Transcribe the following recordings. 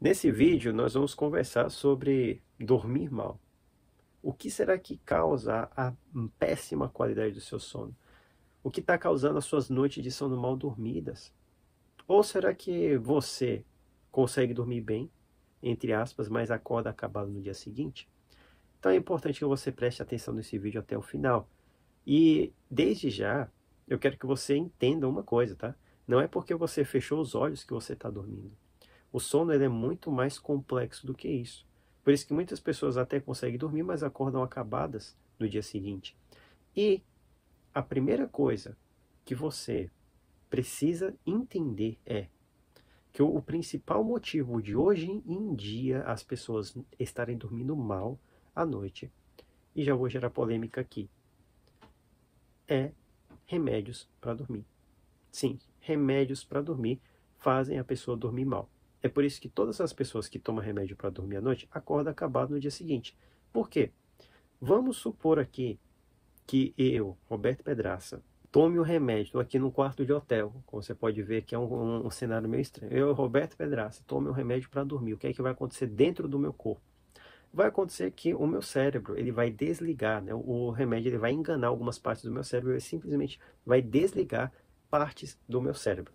Nesse vídeo, nós vamos conversar sobre dormir mal. O que será que causa a péssima qualidade do seu sono? O que está causando as suas noites de sono mal dormidas? Ou será que você consegue dormir bem, entre aspas, mas acorda acabado no dia seguinte? Então é importante que você preste atenção nesse vídeo até o final. E desde já, eu quero que você entenda uma coisa, tá? Não é porque você fechou os olhos que você está dormindo. O sono é muito mais complexo do que isso. Por isso que muitas pessoas até conseguem dormir, mas acordam acabadas no dia seguinte. E a primeira coisa que você precisa entender é que o, o principal motivo de hoje em dia as pessoas estarem dormindo mal à noite, e já vou gerar polêmica aqui, é remédios para dormir. Sim, remédios para dormir fazem a pessoa dormir mal. É por isso que todas as pessoas que tomam remédio para dormir à noite acordam acabado no dia seguinte. Por quê? Vamos supor aqui que eu, Roberto Pedraça, tome o remédio, estou aqui no quarto de hotel, como você pode ver que é um, um, um, cenário meio estranho. Eu, Roberto Pedraça, tome o remédio para dormir. O que é que vai acontecer dentro do meu corpo? Vai acontecer que o meu cérebro ele vai desligar, né? o remédio ele vai enganar algumas partes do meu cérebro, ele simplesmente vai desligar partes do meu cérebro.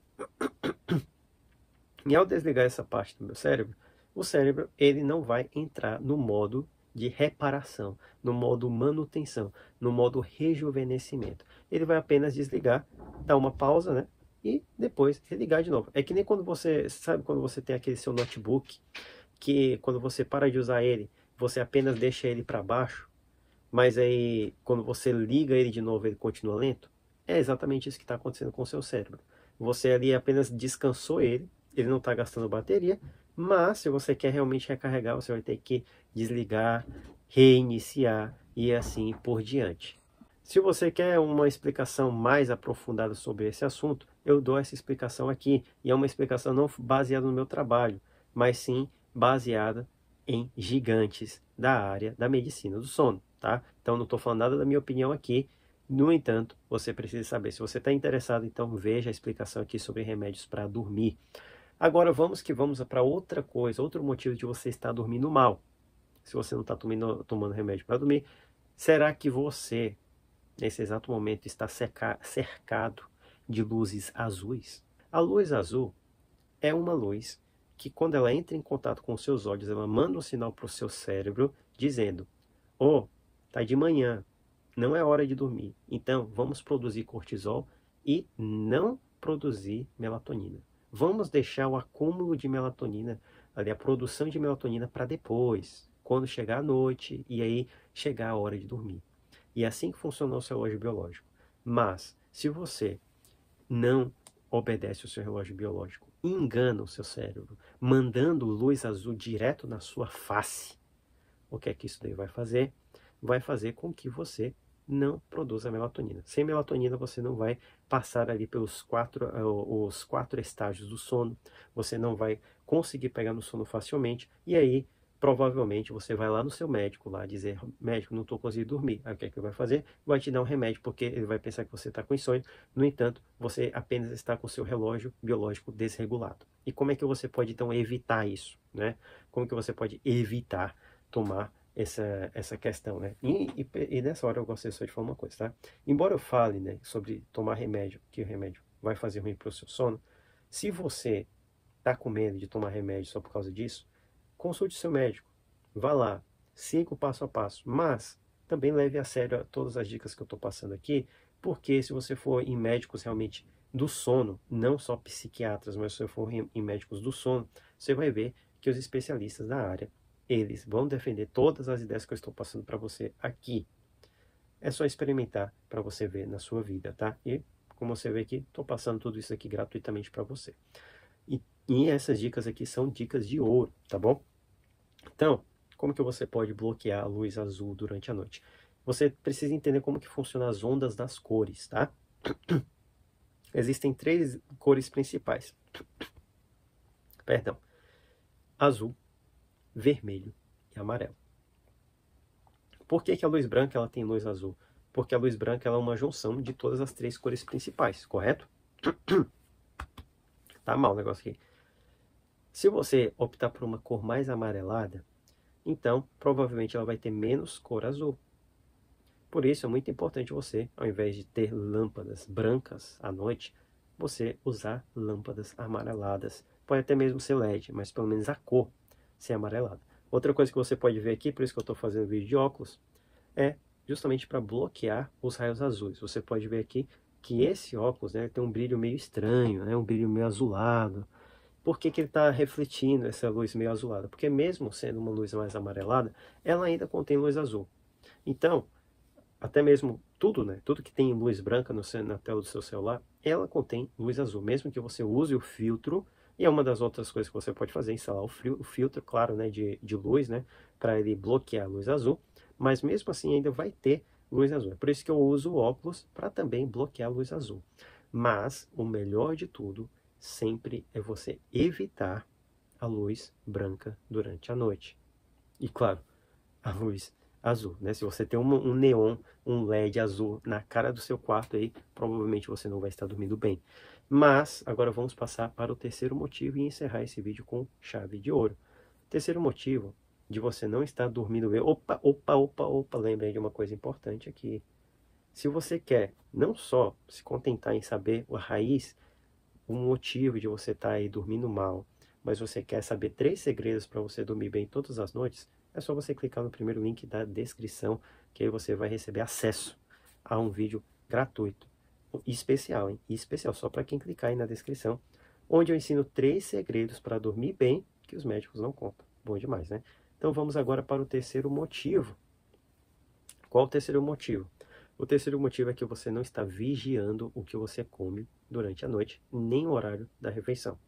E ao desligar essa parte do meu cérebro, o cérebro ele não vai entrar no modo de reparação, no modo manutenção, no modo rejuvenescimento. Ele vai apenas desligar, dar uma pausa, né? E depois ligar de novo. É que nem quando você, sabe quando você tem aquele seu notebook, que quando você para de usar ele, você apenas deixa ele para baixo, mas aí quando você liga ele de novo, ele continua lento? É exatamente isso que está acontecendo com o seu cérebro. Você ali apenas descansou ele, ele não está gastando bateria, mas se você quer realmente recarregar, você vai ter que desligar, reiniciar e assim por diante. Se você quer uma explicação mais aprofundada sobre esse assunto, eu dou essa explicação aqui. E é uma explicação não baseada no meu trabalho, mas sim baseada em gigantes da área da medicina do sono, tá? Então não estou falando nada da minha opinião aqui. No entanto, você precisa saber. Se você está interessado, então veja a explicação aqui sobre remédios para dormir. Agora vamos que vamos para outra coisa, outro motivo de você estar dormindo mal. Se você não está tomando, tomando remédio para dormir, será que você, nesse exato momento, está cerca, cercado de luzes azuis? A luz azul é uma luz que, quando ela entra em contato com os seus olhos, ela manda um sinal para o seu cérebro dizendo: oh, tá de manhã, não é hora de dormir. Então, vamos produzir cortisol e não produzir melatonina. Vamos deixar o acúmulo de melatonina, ali, a produção de melatonina para depois, quando chegar a noite e aí chegar a hora de dormir. E é assim que funciona o seu relógio biológico. Mas, se você não obedece o seu relógio biológico, engana o seu cérebro, mandando luz azul direto na sua face, o que é que isso daí vai fazer? Vai fazer com que você não produz a melatonina. Sem melatonina, você não vai passar ali pelos quatro, eh, os quatro estágios do sono, você não vai conseguir pegar no sono facilmente, e aí provavelmente você vai lá no seu médico lá dizer, médico, não estou conseguindo dormir. Aí o que é que ele vai fazer? Vai te dar um remédio, porque ele vai pensar que você está com insônia. No entanto, você apenas está com o seu relógio biológico desregulado. E como é que você pode, então, evitar isso? Né? Como que você pode evitar tomar essa, essa questão, né? E, e, e, nessa hora eu gostaria só de falar uma coisa, tá? Embora eu fale né, sobre tomar remédio, que o remédio vai fazer ruim para o seu sono, se você está com medo de tomar remédio só por causa disso, consulte seu médico, vá lá, siga o passo a passo, mas também leve a sério todas as dicas que eu estou passando aqui, porque se você for em médicos realmente do sono, não só psiquiatras, mas se você for em médicos do sono, você vai ver que os especialistas da área eles vão defender todas as ideias que eu estou passando para você aqui. É só experimentar para você ver na sua vida, tá? E como você vê aqui, estou passando tudo isso aqui gratuitamente para você. E, e essas dicas aqui são dicas de ouro, tá bom? Então, como que você pode bloquear a luz azul durante a noite? Você precisa entender como que funcionam as ondas das cores, tá? Existem três cores principais. Perdão. Azul, vermelho e amarelo. Por que, que a luz branca ela tem luz azul? Porque a luz branca ela é uma junção de todas as três cores principais, correto? Tá mal o negócio aqui. Se você optar por uma cor mais amarelada, então provavelmente ela vai ter menos cor azul. Por isso é muito importante você, ao invés de ter lâmpadas brancas à noite, você usar lâmpadas amareladas. Pode até mesmo ser LED, mas pelo menos a cor sem amarelada. Outra coisa que você pode ver aqui, por isso que eu estou fazendo vídeo de óculos, é justamente para bloquear os raios azuis. Você pode ver aqui que esse óculos né, tem um brilho meio estranho, né, um brilho meio azulado. Por que, que ele está refletindo essa luz meio azulada? Porque mesmo sendo uma luz mais amarelada, ela ainda contém luz azul. Então, até mesmo tudo, né, tudo que tem luz branca no, na tela do seu celular, ela contém luz azul. Mesmo que você use o filtro e é uma das outras coisas que você pode fazer, instalar o, frio, o filtro, claro, né, de, de luz, né, para ele bloquear a luz azul, mas mesmo assim ainda vai ter luz azul. É por isso que eu uso o óculos para também bloquear a luz azul. Mas o melhor de tudo sempre é você evitar a luz branca durante a noite. E claro, a luz azul, né? Se você tem um, um neon, um LED azul na cara do seu quarto aí, provavelmente você não vai estar dormindo bem. Mas agora vamos passar para o terceiro motivo e encerrar esse vídeo com chave de ouro. Terceiro motivo de você não estar dormindo bem. Opa, opa, opa, opa, Lembrei de uma coisa importante aqui. Se você quer não só se contentar em saber a raiz, o motivo de você estar tá aí dormindo mal, mas você quer saber três segredos para você dormir bem todas as noites, é só você clicar no primeiro link da descrição, que aí você vai receber acesso a um vídeo gratuito especial, hein? especial, só para quem clicar aí na descrição, onde eu ensino três segredos para dormir bem que os médicos não contam. Bom demais, né? Então vamos agora para o terceiro motivo. Qual o terceiro motivo? O terceiro motivo é que você não está vigiando o que você come durante a noite, nem o horário da refeição.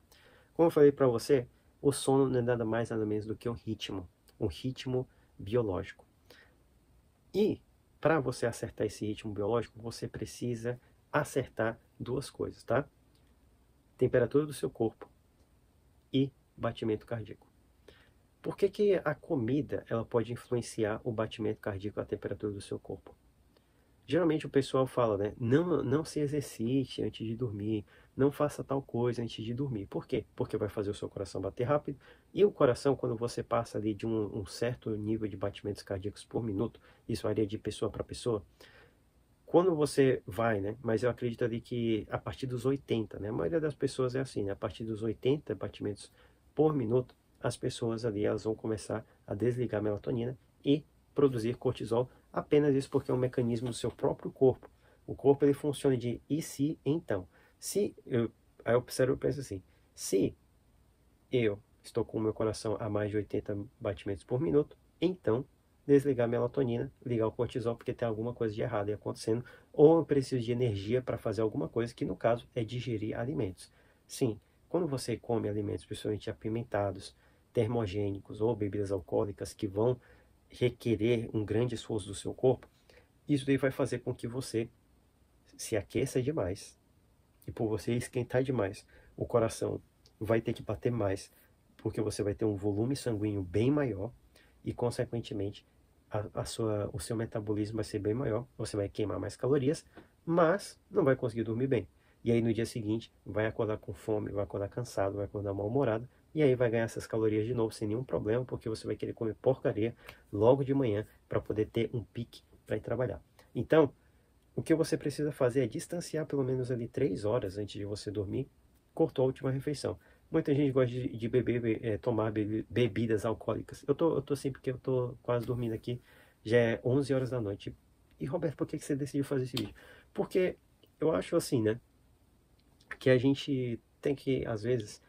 Como eu falei para você, o sono não é nada mais nada menos do que um ritmo, um ritmo biológico. E para você acertar esse ritmo biológico, você precisa acertar duas coisas, tá? Temperatura do seu corpo e batimento cardíaco. Por que, que a comida ela pode influenciar o batimento cardíaco, a temperatura do seu corpo? Geralmente o pessoal fala, né? Não, não se exercite antes de dormir, não faça tal coisa antes de dormir. Por quê? Porque vai fazer o seu coração bater rápido. E o coração, quando você passa ali de um, um certo nível de batimentos cardíacos por minuto, isso varia de pessoa para pessoa, quando você vai, né? Mas eu acredito ali que a partir dos 80, né? A maioria das pessoas é assim, né? A partir dos 80 batimentos por minuto, as pessoas ali elas vão começar a desligar a melatonina e produzir cortisol, apenas isso porque é um mecanismo do seu próprio corpo. O corpo ele funciona de e se então. Se eu aí eu observo e penso assim, se eu estou com o meu coração a mais de 80 batimentos por minuto, então desligar a melatonina, ligar o cortisol, porque tem alguma coisa de errado acontecendo, ou eu preciso de energia para fazer alguma coisa, que no caso é digerir alimentos. Sim, quando você come alimentos, principalmente apimentados, termogênicos ou bebidas alcoólicas que vão requerer um grande esforço do seu corpo, isso daí vai fazer com que você se aqueça demais. E por você esquentar demais, o coração vai ter que bater mais, porque você vai ter um volume sanguíneo bem maior e, consequentemente, a, a sua, o seu metabolismo vai ser bem maior, você vai queimar mais calorias, mas não vai conseguir dormir bem. E aí no dia seguinte vai acordar com fome, vai acordar cansado, vai acordar mal-humorado, e aí vai ganhar essas calorias de novo sem nenhum problema, porque você vai querer comer porcaria logo de manhã para poder ter um pique para ir trabalhar. Então, o que você precisa fazer é distanciar pelo menos ali três horas antes de você dormir, cortou a última refeição. Muita gente gosta de, de beber, é, tomar bebidas alcoólicas. Eu tô, eu tô assim porque eu tô quase dormindo aqui. Já é 11 horas da noite. E Roberto, por que, que você decidiu fazer esse vídeo? Porque eu acho assim, né? Que a gente tem que, às vezes,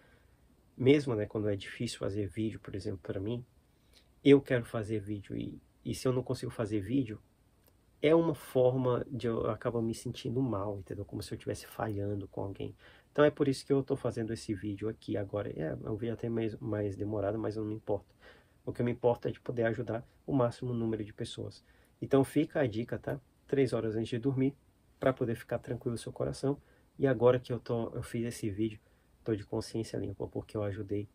mesmo né, quando é difícil fazer vídeo, por exemplo, para mim, eu quero fazer vídeo e, e se eu não consigo fazer vídeo, é uma forma de eu, eu acabar me sentindo mal, entendeu? Como se eu estivesse falhando com alguém. Então é por isso que eu estou fazendo esse vídeo aqui agora. É, é um vídeo até mais, mais demorado, mas eu não me importo. O que me importa é de poder ajudar o máximo número de pessoas. Então fica a dica, tá? Três horas antes de dormir, para poder ficar tranquilo o seu coração. E agora que eu, tô, eu fiz esse vídeo, estou de consciência limpa, porque eu ajudei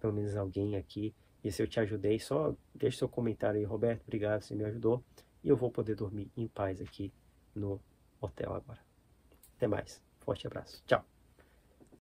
pelo menos alguém aqui. E se eu te ajudei, só deixa seu comentário aí, Roberto, obrigado, você me ajudou. E eu vou poder dormir em paz aqui no hotel agora. Até mais. Forte abraço. Tchau.